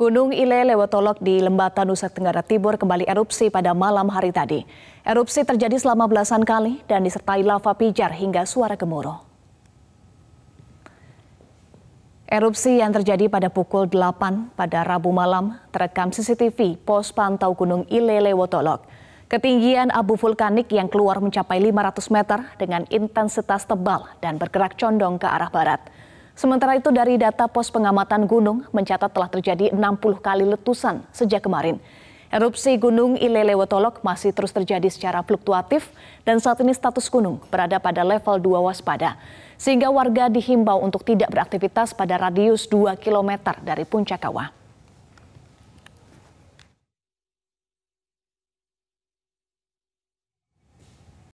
Gunung Ile Lewotolok di Lembata, Nusa Tenggara Timur kembali erupsi pada malam hari tadi. Erupsi terjadi selama belasan kali dan disertai lava pijar hingga suara gemuruh. Erupsi yang terjadi pada pukul 8 pada Rabu malam terekam CCTV pos pantau Gunung Ile Lewotolok. Ketinggian abu vulkanik yang keluar mencapai 500 meter dengan intensitas tebal dan bergerak condong ke arah barat. Sementara itu dari data pos pengamatan gunung mencatat telah terjadi 60 kali letusan sejak kemarin. Erupsi Gunung Ilelewotolok masih terus terjadi secara fluktuatif dan saat ini status gunung berada pada level 2 waspada. Sehingga warga dihimbau untuk tidak beraktivitas pada radius 2 km dari puncak kawah.